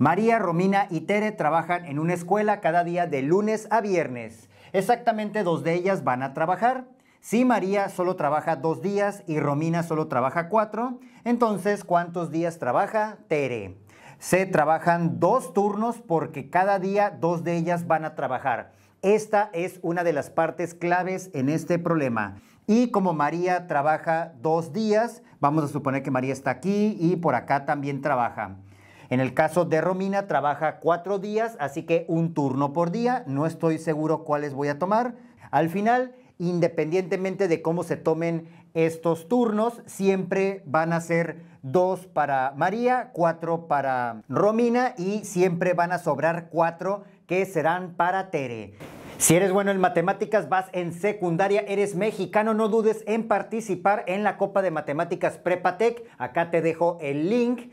María, Romina y Tere trabajan en una escuela cada día de lunes a viernes. Exactamente dos de ellas van a trabajar. Si María solo trabaja dos días y Romina solo trabaja cuatro, entonces ¿cuántos días trabaja Tere? Se trabajan dos turnos porque cada día dos de ellas van a trabajar. Esta es una de las partes claves en este problema. Y como María trabaja dos días, vamos a suponer que María está aquí y por acá también trabaja. En el caso de Romina trabaja cuatro días, así que un turno por día. No estoy seguro cuáles voy a tomar. Al final, independientemente de cómo se tomen estos turnos, siempre van a ser dos para María, cuatro para Romina y siempre van a sobrar cuatro que serán para Tere. Si eres bueno en matemáticas, vas en secundaria, eres mexicano, no dudes en participar en la Copa de Matemáticas Prepatec. Acá te dejo el link.